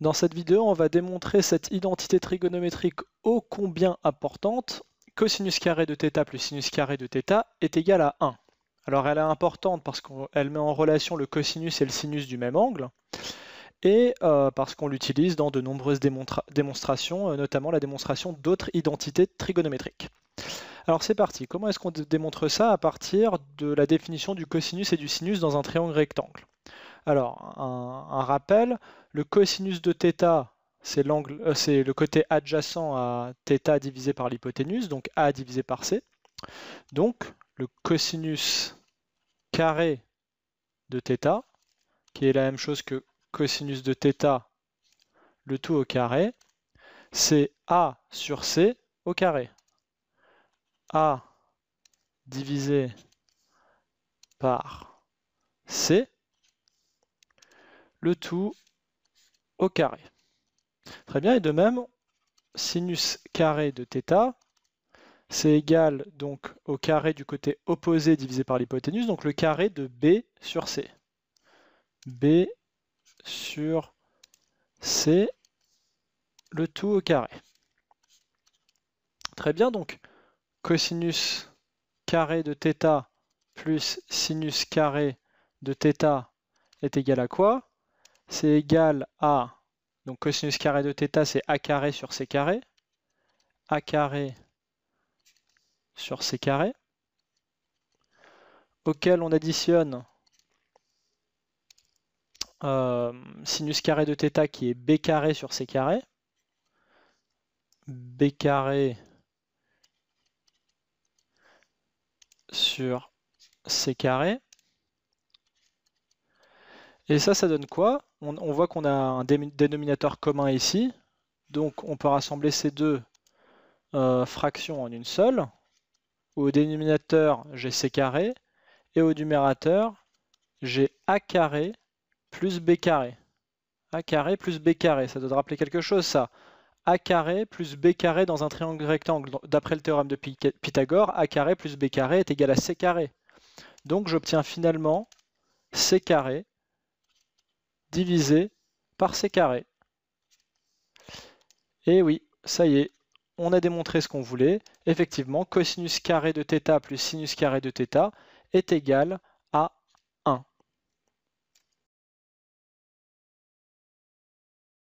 Dans cette vidéo, on va démontrer cette identité trigonométrique ô combien importante cosinus carré de θ plus sinus carré de θ est égal à 1. Alors elle est importante parce qu'elle met en relation le cosinus et le sinus du même angle, et euh, parce qu'on l'utilise dans de nombreuses démonstrations, euh, notamment la démonstration d'autres identités trigonométriques. Alors c'est parti, comment est-ce qu'on démontre ça à partir de la définition du cosinus et du sinus dans un triangle rectangle alors, un, rappel, le cosinus de θ, c'est euh, c'est le côté adjacent à θ divisé par l'hypoténuse, donc A divisé par C. Donc, le cosinus carré de θ, qui est la même chose que cosinus de θ, le tout au carré, c'est A sur C au carré. A divisé par C le tout au carré. Très bien, et de même, sinus carré de θ, c'est égal donc au carré du côté opposé divisé par l'hypoténuse, donc le carré de B sur C. B sur C, le tout au carré. Très bien, donc cosinus carré de θ plus sinus carré de θ est égal à quoi c'est égal à, donc cosinus carré de θ, c'est a carré sur c carré, a carré sur c carré, auquel on additionne euh, sinus carré de θ qui est b carré sur c carré, b carré sur c carré. Et ça, ça donne quoi on, voit qu'on a un dénominateur commun ici. Donc on peut rassembler ces deux euh, fractions en une seule. Au dénominateur, j'ai C carré. Et au numérateur, j'ai A carré plus B carré. A carré plus B carré, ça doit rappeler quelque chose ça. A carré plus B carré dans un triangle rectangle, d'après le théorème de Pythagore, A carré plus B carré est égal à C carré. Donc j'obtiens finalement C carré divisé par c carrés. Et oui, ça y est, on a démontré ce qu'on voulait. Effectivement, cosinus carré de θ plus sinus carré de θ est égal à